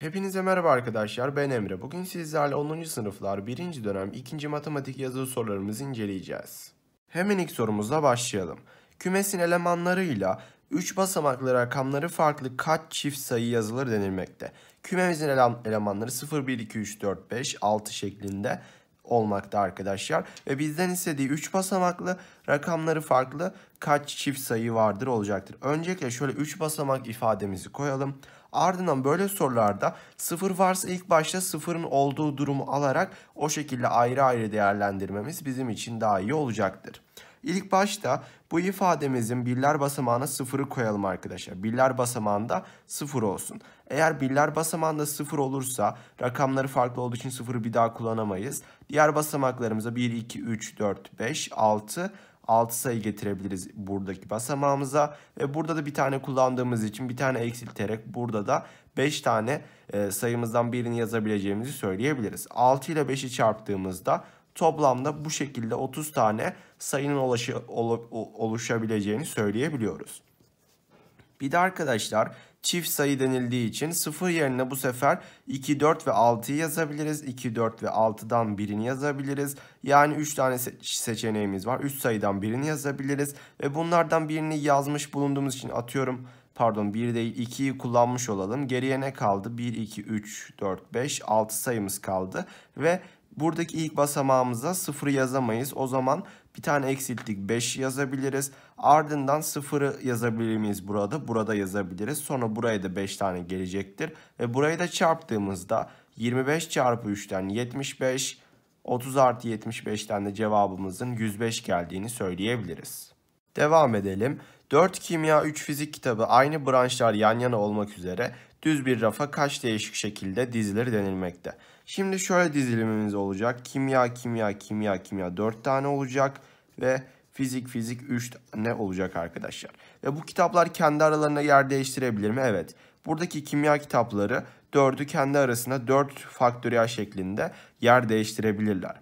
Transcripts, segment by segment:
Hepinize merhaba arkadaşlar ben Emre. Bugün sizlerle 10. sınıflar 1. dönem 2. matematik yazılı sorularımızı inceleyeceğiz. Hemen ilk sorumuzla başlayalım. Kümesin elemanlarıyla 3 basamaklı rakamları farklı kaç çift sayı yazılır denilmekte. Kümemizin ele elemanları 0, 1, 2, 3, 4, 5, 6 şeklinde olmakta arkadaşlar. Ve bizden istediği 3 basamaklı rakamları farklı kaç çift sayı vardır olacaktır. Öncelikle şöyle 3 basamak ifademizi koyalım. Ardından böyle sorularda sıfır varsa ilk başta sıfırın olduğu durumu alarak o şekilde ayrı ayrı değerlendirmemiz bizim için daha iyi olacaktır. İlk başta bu ifademizin birler basamağına sıfırı koyalım arkadaşlar. Birler basamağında sıfır olsun. Eğer birler basamağında sıfır olursa rakamları farklı olduğu için sıfırı bir daha kullanamayız. Diğer basamaklarımıza 1, 2, 3, 4, 5, 6 6 sayı getirebiliriz buradaki basamağımıza. Ve burada da bir tane kullandığımız için bir tane eksilterek burada da 5 tane e, sayımızdan birini yazabileceğimizi söyleyebiliriz. 6 ile 5'i çarptığımızda toplamda bu şekilde 30 tane sayının ulaşı, oluşabileceğini söyleyebiliyoruz. Bir de arkadaşlar çift sayı denildiği için 0 yerine bu sefer 2, 4 ve 6'yı yazabiliriz. 2, 4 ve 6'dan birini yazabiliriz. Yani 3 tane seçeneğimiz var. 3 sayıdan birini yazabiliriz. Ve bunlardan birini yazmış bulunduğumuz için atıyorum pardon 1 değil 2'yi kullanmış olalım. Geriye ne kaldı? 1, 2, 3, 4, 5, 6 sayımız kaldı. Ve buradaki ilk basamağımıza 0 yazamayız. O zaman bir tane eksilttik 5 yazabiliriz. Ardından 0'ı yazabilir miyiz burada? Burada yazabiliriz. Sonra buraya da 5 tane gelecektir. Ve burayı da çarptığımızda 25 çarpı 3'ten 75, 30 artı 75'ten de cevabımızın 105 geldiğini söyleyebiliriz. Devam edelim. 4 kimya 3 fizik kitabı aynı branşlar yan yana olmak üzere düz bir rafa kaç değişik şekilde dizilir denilmekte. Şimdi şöyle dizilimimiz olacak. Kimya, kimya, kimya, kimya 4 tane olacak ve fizik, fizik 3 tane olacak arkadaşlar. Ve bu kitaplar kendi aralarına yer değiştirebilir mi? Evet. Buradaki kimya kitapları 4'ü kendi arasına 4 faktöriyel şeklinde yer değiştirebilirler.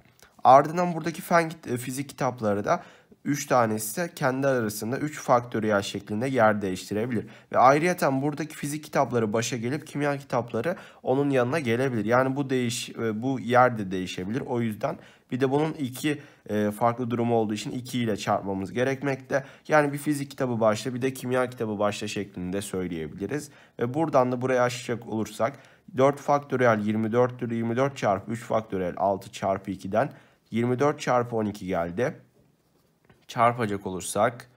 Ardından buradaki fen, fizik kitapları da 3 tanesi de kendi arasında 3 faktöriyel şeklinde yer değiştirebilir. Ve ayrıyeten buradaki fizik kitapları başa gelip kimya kitapları onun yanına gelebilir. Yani bu değiş e, bu yer de değişebilir. O yüzden bir de bunun iki e, farklı durumu olduğu için 2 ile çarpmamız gerekmekte. Yani bir fizik kitabı başla bir de kimya kitabı başla şeklinde söyleyebiliriz. Ve buradan da buraya açacak olursak 4 faktöriyel 24'tür 24 çarpı 3 faktöriyel 6 çarpı 2'den 24 çarpı 12 geldi çarpacak olursak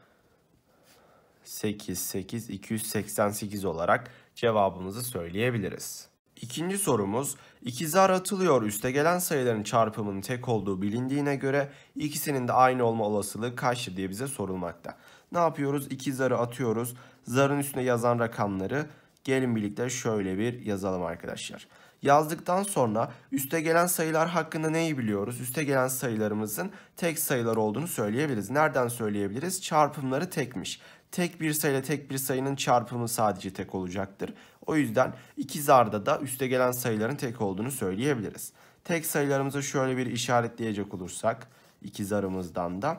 8, 8, 288 olarak cevabımızı söyleyebiliriz. İkinci sorumuz, ikizler atılıyor üste gelen sayıların çarpımının tek olduğu bilindiğine göre ikisinin de aynı olma olasılığı kaçtır diye bize sorulmakta. Ne yapıyoruz? İki zarı atıyoruz. Zarın üstüne yazan rakamları gelin birlikte şöyle bir yazalım arkadaşlar yazdıktan sonra üste gelen sayılar hakkında neyi biliyoruz? Üste gelen sayılarımızın tek sayılar olduğunu söyleyebiliriz. Nereden söyleyebiliriz? Çarpımları tekmiş. Tek bir sayıyla tek bir sayının çarpımı sadece tek olacaktır. O yüzden iki zarda da üste gelen sayıların tek olduğunu söyleyebiliriz. Tek sayılarımıza şöyle bir işaretleyecek olursak iki zarımızdan da.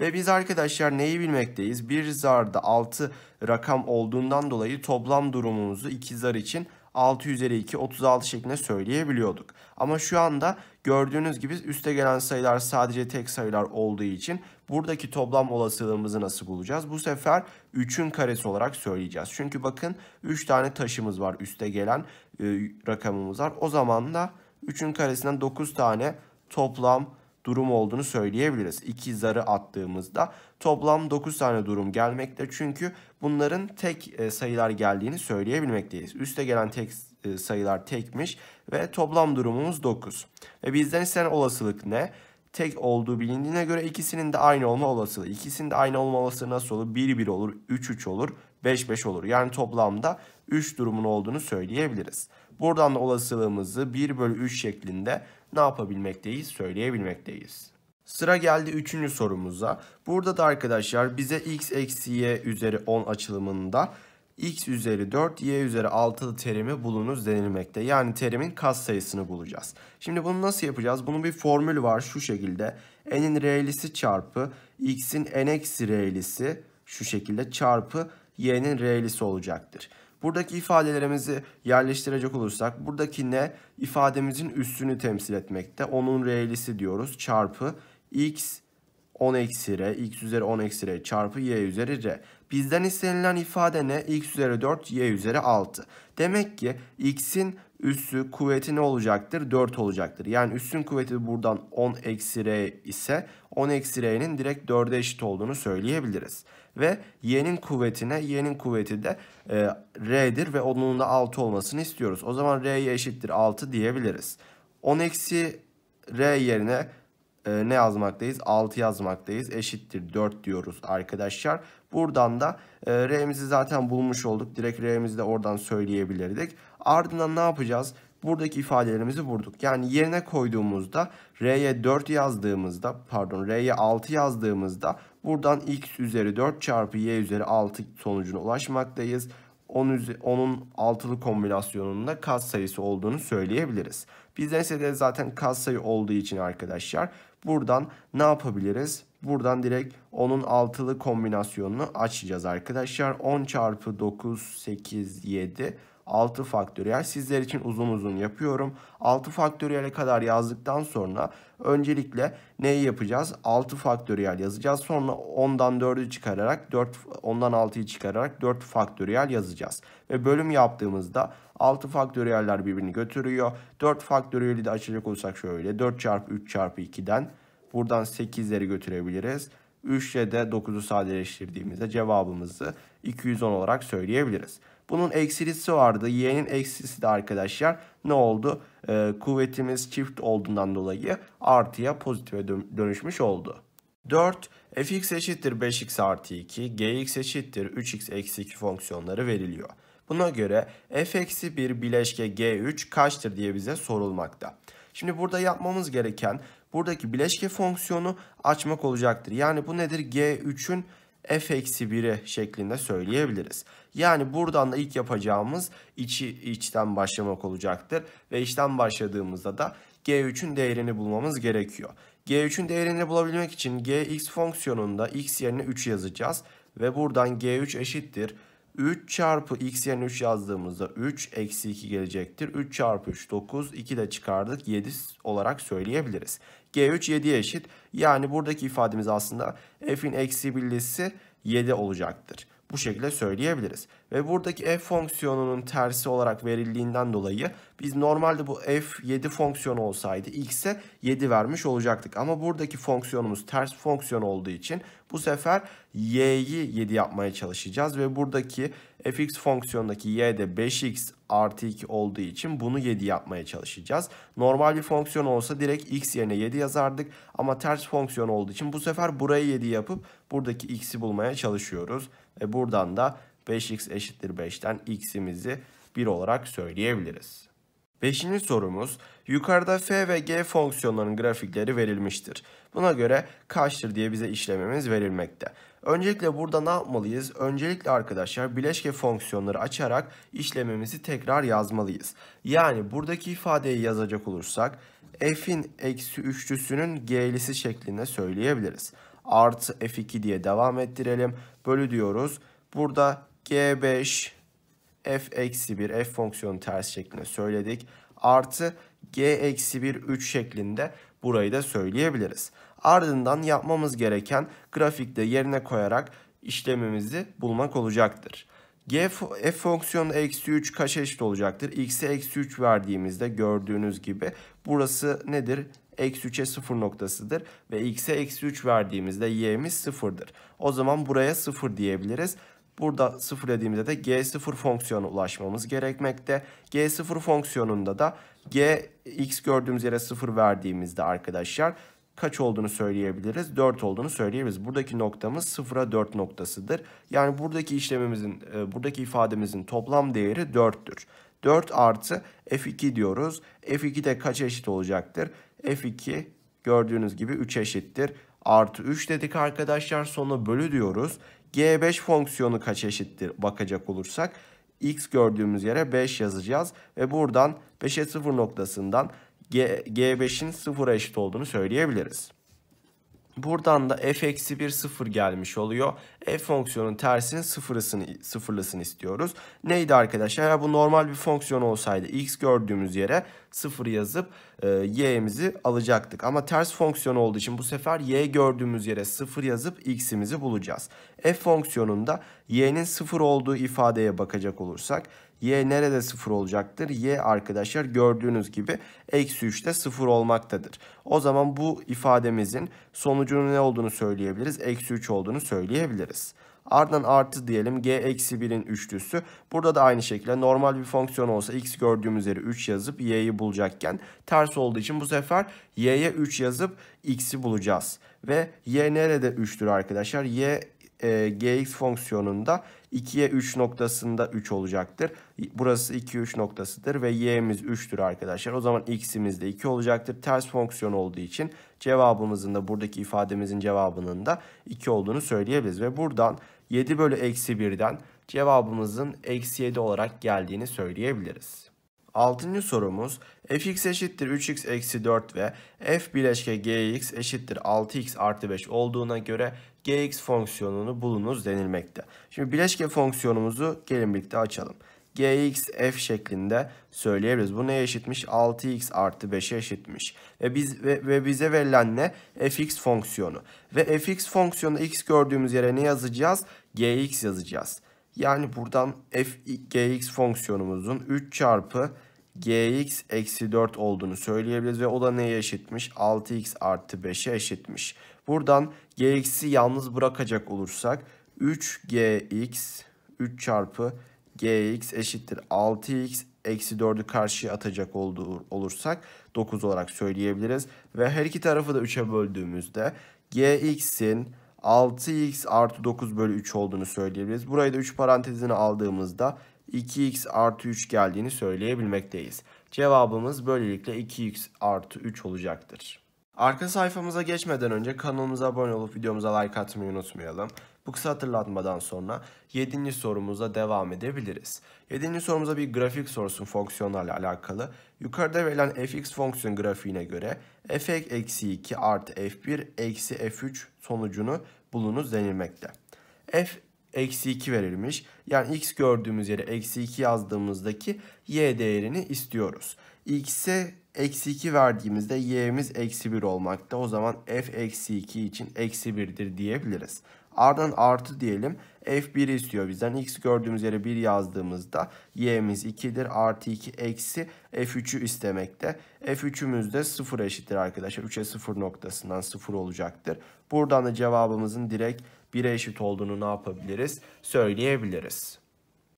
Ve biz arkadaşlar neyi bilmekteyiz? Bir zarda 6 rakam olduğundan dolayı toplam durumumuzu iki zar için 6 üzeri 2 36 şeklinde söyleyebiliyorduk. Ama şu anda gördüğünüz gibi üste gelen sayılar sadece tek sayılar olduğu için buradaki toplam olasılığımızı nasıl bulacağız? Bu sefer 3'ün karesi olarak söyleyeceğiz. Çünkü bakın 3 tane taşımız var üste gelen e, rakamımız var. O zaman da 3'ün karesinden 9 tane toplam durum olduğunu söyleyebiliriz. 2 zarı attığımızda toplam 9 tane durum gelmekte. Çünkü bunların tek e, sayılar geldiğini söyleyebilmekteyiz. Üste gelen tek e, sayılar tekmiş ve toplam durumumuz 9. Ve bizden istenen olasılık ne? Tek olduğu bilindiğine göre ikisinin de aynı olma olasılığı. İkisinin de aynı olma olasılığı nasıl olur? 1-1 olur, 3-3 olur, 5-5 olur. Yani toplamda 3 durumun olduğunu söyleyebiliriz. Buradan da olasılığımızı 1 bölü 3 şeklinde ne yapabilmekteyiz? Söyleyebilmekteyiz. Sıra geldi üçüncü sorumuza. Burada da arkadaşlar bize x eksi y üzeri 10 açılımında x üzeri 4, y üzeri 6 terimi bulunuz denilmekte. Yani terimin katsayısını bulacağız. Şimdi bunu nasıl yapacağız? Bunun bir formülü var şu şekilde. n'in r'lisi çarpı x'in n eksi r'lisi şu şekilde çarpı y'nin r'lisi olacaktır. Buradaki ifadelerimizi yerleştirecek olursak buradaki ne ifademizin üstünü temsil etmekte. Onun re'lisi diyoruz çarpı x 10 eksi r x üzeri 10 eksi r çarpı y üzeri r. Bizden istenilen ifade ne? x üzeri 4 y üzeri 6. Demek ki x'in üssü kuvveti ne olacaktır? 4 olacaktır. Yani üssün kuvveti buradan 10 eksi r ise 10 eksi r'nin direkt 4'e eşit olduğunu söyleyebiliriz. Ve y'nin kuvvetine y'nin kuvveti de e, r'dir ve onun da 6 olmasını istiyoruz. O zaman r'ye eşittir 6 diyebiliriz. 10 eksi r yerine e, ne yazmaktayız? 6 yazmaktayız. Eşittir 4 diyoruz arkadaşlar. Buradan da e, r'mizi zaten bulmuş olduk. Direkt r'mizi de oradan söyleyebilirdik. Ardından ne yapacağız? Buradaki ifadelerimizi vurduk. Yani yerine koyduğumuzda R'ye 4 yazdığımızda pardon R'ye 6 yazdığımızda buradan x üzeri 4 çarpı y üzeri 6 sonucuna ulaşmaktayız. 10'un altılı kombinasyonunda kat sayısı olduğunu söyleyebiliriz. Bizden de zaten kat sayı olduğu için arkadaşlar buradan ne yapabiliriz? Buradan direkt onun altılı kombinasyonunu açacağız arkadaşlar. 10 çarpı 9, 8, 7 6 faktöriyel. Sizler için uzun uzun yapıyorum. 6 faktöriyele kadar yazdıktan sonra öncelikle neyi yapacağız? 6 faktöriyel yazacağız. Sonra 10'dan 4'ü çıkararak 4 ondan 6'yı çıkararak 4 faktöriyel yazacağız. Ve bölüm yaptığımızda 6 faktöriyeller birbirini götürüyor. 4 faktöriyeli de açacak olsak şöyle 4 çarpı 3 çarpı 2'den buradan 8'leri götürebiliriz. 3 ile de 9'u sadeleştirdiğimizde cevabımızı 210 olarak söyleyebiliriz. Bunun eksilisi vardı. Y'nin eksisi de arkadaşlar ne oldu? Ee, kuvvetimiz çift olduğundan dolayı artıya pozitife dönüşmüş oldu. 4. fx eşittir 5x artı 2, gx eşittir 3x eksi 2 fonksiyonları veriliyor. Buna göre f eksi 1 bileşke g3 kaçtır diye bize sorulmakta. Şimdi burada yapmamız gereken buradaki bileşke fonksiyonu açmak olacaktır. Yani bu nedir? g3'ün f eksi 1'e şeklinde söyleyebiliriz. Yani buradan da ilk yapacağımız içi içten başlamak olacaktır. Ve içten başladığımızda da g3'ün değerini bulmamız gerekiyor. g3'ün değerini bulabilmek için gx fonksiyonunda x yerine 3 yazacağız. Ve buradan g3 eşittir 3 çarpı x yerine 3 yazdığımızda 3 eksi 2 gelecektir. 3 çarpı 3 9 2 de çıkardık 7 olarak söyleyebiliriz. G3 7'ye eşit yani buradaki ifademiz aslında f'in eksi birlisi 7 olacaktır. Bu şekilde söyleyebiliriz. Ve buradaki f fonksiyonunun tersi olarak verildiğinden dolayı biz normalde bu f 7 fonksiyonu olsaydı x'e 7 vermiş olacaktık. Ama buradaki fonksiyonumuz ters fonksiyon olduğu için bu sefer y'yi 7 yapmaya çalışacağız. Ve buradaki fx fonksiyonundaki y de 5x artı 2 olduğu için bunu 7 yapmaya çalışacağız. Normal bir fonksiyon olsa direkt x yerine 7 yazardık. Ama ters fonksiyon olduğu için bu sefer burayı 7 yapıp buradaki x'i bulmaya çalışıyoruz. Ve buradan da 5x eşittir 5'ten x'imizi 1 olarak söyleyebiliriz. Beşinci sorumuz, yukarıda f ve g fonksiyonlarının grafikleri verilmiştir. Buna göre kaçtır diye bize işlemimiz verilmekte. Öncelikle burada ne yapmalıyız? Öncelikle arkadaşlar bileşke fonksiyonları açarak işlemimizi tekrar yazmalıyız. Yani buradaki ifadeyi yazacak olursak f'in eksi üçlüsünün g'lisi şeklinde söyleyebiliriz artı F2 diye devam ettirelim. Bölü diyoruz. Burada G5 F eksi 1 F fonksiyonu ters şeklinde söyledik. Artı G eksi 1 3 şeklinde burayı da söyleyebiliriz. Ardından yapmamız gereken grafikte yerine koyarak işlemimizi bulmak olacaktır. G f fonksiyonu eksi 3 kaç eşit olacaktır? X'e eksi 3 verdiğimizde gördüğünüz gibi burası nedir? eksi 3'e 0 noktasıdır ve x'e eksi 3 verdiğimizde y'miz 0'dır. O zaman buraya 0 diyebiliriz. Burada dediğimizde de g0 fonksiyonu ulaşmamız gerekmekte. g0 fonksiyonunda da g x gördüğümüz yere 0 verdiğimizde arkadaşlar kaç olduğunu söyleyebiliriz? 4 olduğunu söyleyebiliriz. Buradaki noktamız 0'a 4 noktasıdır. Yani buradaki işlemimizin, e, buradaki ifademizin toplam değeri 4'tür. 4 artı f2 diyoruz. f2 de kaç eşit olacaktır? F2 gördüğünüz gibi 3 eşittir. Artı 3 dedik arkadaşlar sonra bölü diyoruz. G5 fonksiyonu kaç eşittir bakacak olursak x gördüğümüz yere 5 yazacağız. Ve buradan 5'e 0 noktasından G, G5'in 0 eşit olduğunu söyleyebiliriz. Buradan da f eksi 1 sıfır gelmiş oluyor. F fonksiyonun tersinin sıfırlısını, sıfırlısını istiyoruz. Neydi arkadaşlar? Eğer bu normal bir fonksiyon olsaydı x gördüğümüz yere sıfır yazıp e, y'imizi alacaktık. Ama ters fonksiyon olduğu için bu sefer y gördüğümüz yere sıfır yazıp x'imizi bulacağız. F fonksiyonunda y'nin sıfır olduğu ifadeye bakacak olursak Y nerede 0 olacaktır? Y arkadaşlar gördüğünüz gibi eksi 3'te 0 olmaktadır. O zaman bu ifademizin sonucunun ne olduğunu söyleyebiliriz? Eksi 3 olduğunu söyleyebiliriz. Ardından artı diyelim g eksi 1'in üçlüsü. Burada da aynı şekilde normal bir fonksiyon olsa x gördüğümüz üzere 3 yazıp y'yi bulacakken ters olduğu için bu sefer y'ye 3 yazıp x'i bulacağız. Ve y nerede 3'tür arkadaşlar? y e, gx fonksiyonunda 2'ye 3 noktasında 3 olacaktır. Burası 2 3 noktasıdır ve y'miz 3'tür arkadaşlar. O zaman x'imiz de 2 olacaktır. Ters fonksiyon olduğu için cevabımızın da buradaki ifademizin cevabının da 2 olduğunu söyleyebiliriz. Ve buradan 7 bölü eksi 1'den cevabımızın eksi 7 olarak geldiğini söyleyebiliriz. Altıncı sorumuz fx eşittir 3x eksi 4 ve f bileşke gx eşittir 6x artı 5 olduğuna göre gx fonksiyonunu bulunuz denilmekte. Şimdi bileşke fonksiyonumuzu gelin birlikte açalım. gx f şeklinde söyleyebiliriz. Bu neye eşitmiş? 6x artı 5'e eşitmiş. Ve, biz, ve, ve bize verilen ne? fx fonksiyonu. Ve fx fonksiyonu x gördüğümüz yere ne yazacağız? gx yazacağız. Yani buradan f gx fonksiyonumuzun 3 çarpı gx eksi 4 olduğunu söyleyebiliriz ve o da neye eşitmiş? 6x artı 5'e eşitmiş. Buradan gx'i yalnız bırakacak olursak 3gx 3 çarpı gx eşittir 6x eksi 4'ü karşıya atacak olduğu olursak 9 olarak söyleyebiliriz. Ve her iki tarafı da 3'e böldüğümüzde gx'in 6x artı 9 bölü 3 olduğunu söyleyebiliriz. Burayı da 3 parantezine aldığımızda 2x artı 3 geldiğini söyleyebilmekteyiz. Cevabımız böylelikle 2x artı 3 olacaktır. Arka sayfamıza geçmeden önce kanalımıza abone olup videomuza like atmayı unutmayalım. Bu kısa hatırlatmadan sonra 7. sorumuza devam edebiliriz. 7. sorumuza bir grafik sorusun fonksiyonlarla alakalı. Yukarıda verilen fx fonksiyon grafiğine göre f-2 artı f1 eksi f3 sonucunu bulunuz denilmekte. f eksi 2 verilmiş. Yani x gördüğümüz yere eksi 2 yazdığımızdaki y değerini istiyoruz. x'e eksi 2 verdiğimizde y'miz eksi 1 olmakta. O zaman f eksi 2 için eksi 1'dir diyebiliriz. Ardından artı diyelim. F1 istiyor bizden. X gördüğümüz yere 1 yazdığımızda y'miz 2'dir. Artı 2 eksi F3'ü istemekte. F3'ümüz de 0 eşittir arkadaşlar. 3'e 0 noktasından 0 olacaktır. Buradan da cevabımızın direkt 1'e eşit olduğunu ne yapabiliriz? Söyleyebiliriz.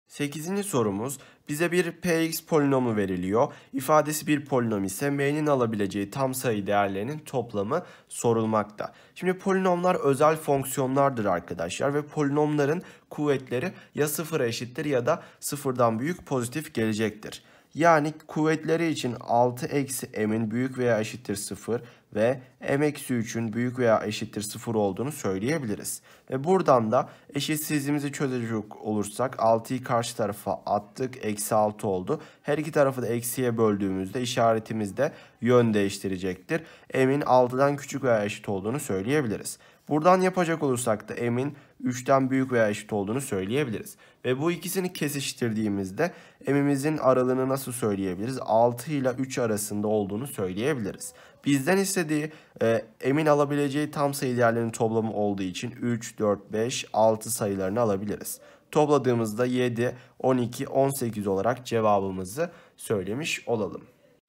Sekizinci sorumuz bize bir px polinomu veriliyor. İfadesi bir polinom ise m'nin alabileceği tam sayı değerlerinin toplamı sorulmakta. Şimdi polinomlar özel fonksiyonlardır arkadaşlar ve polinomların kuvvetleri ya sıfıra eşittir ya da sıfırdan büyük pozitif gelecektir. Yani kuvvetleri için 6 eksi m'in büyük veya eşittir 0 ve m eksi 3'ün büyük veya eşittir 0 olduğunu söyleyebiliriz. Ve buradan da eşitsizliğimizi çözecek olursak 6'yı karşı tarafa attık eksi 6 oldu. Her iki tarafı da eksiye böldüğümüzde işaretimiz de yön değiştirecektir. m'in 6'dan küçük veya eşit olduğunu söyleyebiliriz. Buradan yapacak olursak da m'in 3'ten büyük veya eşit olduğunu söyleyebiliriz. Ve bu ikisini kesiştirdiğimizde emimizin aralığını nasıl söyleyebiliriz? 6 ile 3 arasında olduğunu söyleyebiliriz. Bizden istediği e, emin alabileceği tam sayı değerlerinin toplamı olduğu için 3, 4, 5, 6 sayılarını alabiliriz. Topladığımızda 7, 12, 18 olarak cevabımızı söylemiş olalım.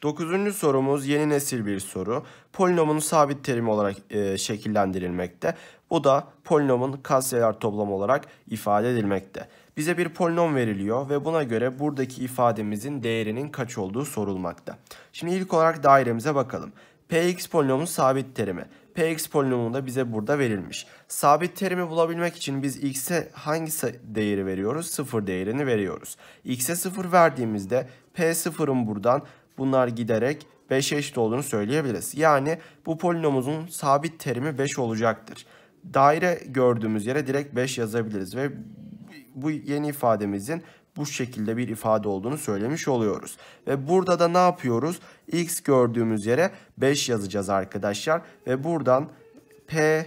Dokuzuncu sorumuz yeni nesil bir soru. Polinomun sabit terimi olarak e, şekillendirilmekte. Bu da polinomun katsayılar toplamı olarak ifade edilmekte. Bize bir polinom veriliyor ve buna göre buradaki ifademizin değerinin kaç olduğu sorulmakta. Şimdi ilk olarak dairemize bakalım. Px polinomun sabit terimi. Px polinomu da bize burada verilmiş. Sabit terimi bulabilmek için biz x'e hangi değeri veriyoruz? 0 değerini veriyoruz. x'e 0 verdiğimizde p0'ın buradan bunlar giderek 5'e eşit olduğunu söyleyebiliriz. Yani bu polinomumuzun sabit terimi 5 olacaktır. Daire gördüğümüz yere direkt 5 yazabiliriz ve bu yeni ifademizin bu şekilde bir ifade olduğunu söylemiş oluyoruz. Ve burada da ne yapıyoruz? X gördüğümüz yere 5 yazacağız arkadaşlar. Ve buradan P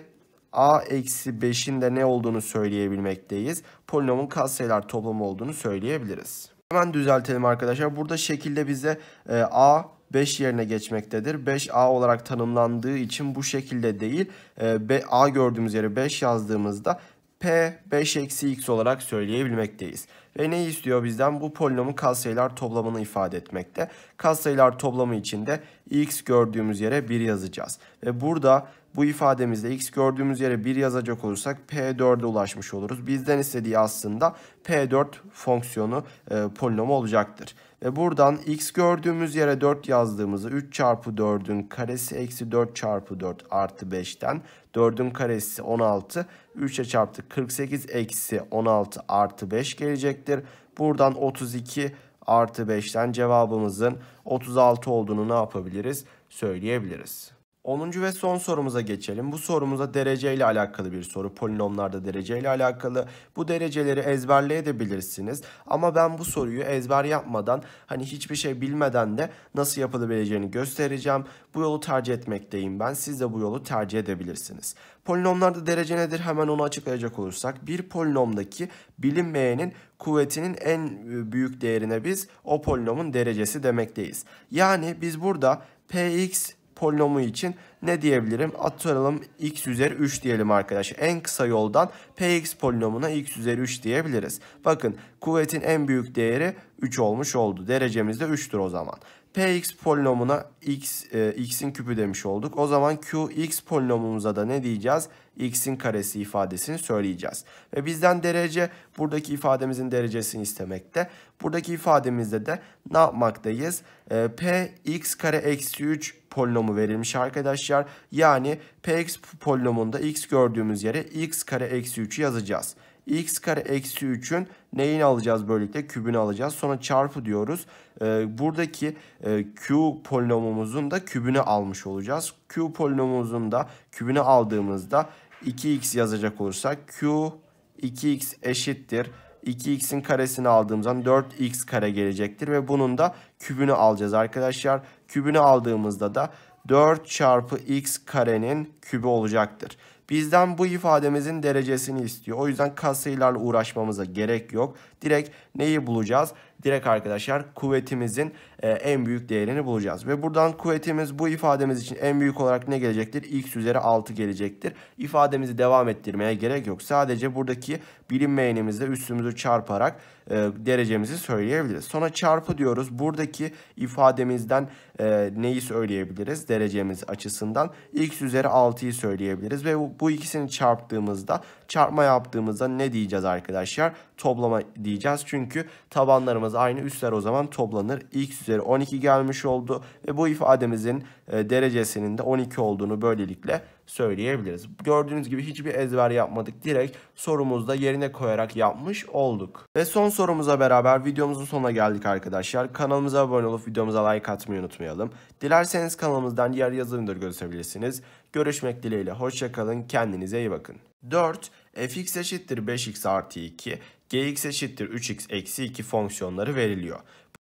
A eksi 5'in de ne olduğunu söyleyebilmekteyiz. Polinomun katsayılar toplamı olduğunu söyleyebiliriz. Hemen düzeltelim arkadaşlar. Burada şekilde bize e, A 5 yerine geçmektedir. 5A olarak tanımlandığı için bu şekilde değil. E, A gördüğümüz yere 5 yazdığımızda P 5 eksi x olarak söyleyebilmekteyiz. Ve ne istiyor bizden? Bu polinomun katsayılar toplamını ifade etmekte. Katsayılar toplamı içinde x gördüğümüz yere 1 yazacağız. Ve burada bu ifademizde x gördüğümüz yere 1 yazacak olursak P4'e ulaşmış oluruz. Bizden istediği aslında P4 fonksiyonu e, polinomu olacaktır. Ve buradan x gördüğümüz yere 4 yazdığımızı 3 çarpı 4'ün karesi eksi 4 çarpı 4 artı 5'ten 4'ün karesi 16 3'e çarptık 48 eksi 16 artı 5 gelecektir. Buradan 32 artı 5'ten cevabımızın 36 olduğunu ne yapabiliriz söyleyebiliriz. 10. ve son sorumuza geçelim. Bu sorumuzda dereceyle alakalı bir soru. Polinomlarda dereceyle alakalı. Bu dereceleri ezberleyebilirsiniz. Ama ben bu soruyu ezber yapmadan hani hiçbir şey bilmeden de nasıl yapılabileceğini göstereceğim. Bu yolu tercih etmekteyim ben. Siz de bu yolu tercih edebilirsiniz. Polinomlarda derece nedir? Hemen onu açıklayacak olursak bir polinomdaki bilinmeyenin kuvvetinin en e, büyük değerine biz o polinomun derecesi demekteyiz. Yani biz burada px polinomu için ne diyebilirim? Atalım x üzeri 3 diyelim arkadaşlar. En kısa yoldan px polinomuna x üzeri 3 diyebiliriz. Bakın kuvvetin en büyük değeri 3 olmuş oldu. Derecemiz de 3'tür o zaman. Px polinomuna x e, x'in küpü demiş olduk. O zaman qx polinomumuza da ne diyeceğiz? x'in karesi ifadesini söyleyeceğiz. Ve bizden derece buradaki ifademizin derecesini istemekte. Buradaki ifademizde de ne yapmaktayız? E, p x kare eksi 3 polinomu verilmiş arkadaşlar. Yani p x polinomunda x gördüğümüz yere x kare eksi 3'ü yazacağız x kare eksi 3'ün neyini alacağız böylelikle? Kübünü alacağız. Sonra çarpı diyoruz. Ee, buradaki e, Q polinomumuzun da kübünü almış olacağız. Q polinomumuzun da kübünü aldığımızda 2x yazacak olursak Q 2x eşittir. 2x'in karesini aldığım 4x kare gelecektir ve bunun da kübünü alacağız arkadaşlar. Kübünü aldığımızda da 4 çarpı x karenin kübü olacaktır. Bizden bu ifademizin derecesini istiyor. O yüzden kasaylarla uğraşmamıza gerek yok. Direkt neyi bulacağız? direkt arkadaşlar kuvvetimizin e, en büyük değerini bulacağız. Ve buradan kuvvetimiz bu ifademiz için en büyük olarak ne gelecektir? X üzeri 6 gelecektir. İfademizi devam ettirmeye gerek yok. Sadece buradaki bilinmeyenimizle üstümüzü çarparak e, derecemizi söyleyebiliriz. Sonra çarpı diyoruz. Buradaki ifademizden e, neyi söyleyebiliriz? Derecemiz açısından x üzeri 6'yı söyleyebiliriz. Ve bu, bu ikisini çarptığımızda çarpma yaptığımızda ne diyeceğiz arkadaşlar? Toplama diyeceğiz. Çünkü tabanlarımız toplamamız aynı üsler o zaman toplanır. X üzeri 12 gelmiş oldu ve bu ifademizin e, derecesinin de 12 olduğunu böylelikle söyleyebiliriz. Gördüğünüz gibi hiçbir ezber yapmadık. Direkt sorumuzda yerine koyarak yapmış olduk. Ve son sorumuza beraber videomuzun sonuna geldik arkadaşlar. Kanalımıza abone olup videomuza like atmayı unutmayalım. Dilerseniz kanalımızdan diğer yazılımları görebilirsiniz. Görüşmek dileğiyle. Hoşçakalın. Kendinize iyi bakın. 4. fx eşittir 5x artı 2 gx eşittir 3x eksi 2 fonksiyonları veriliyor.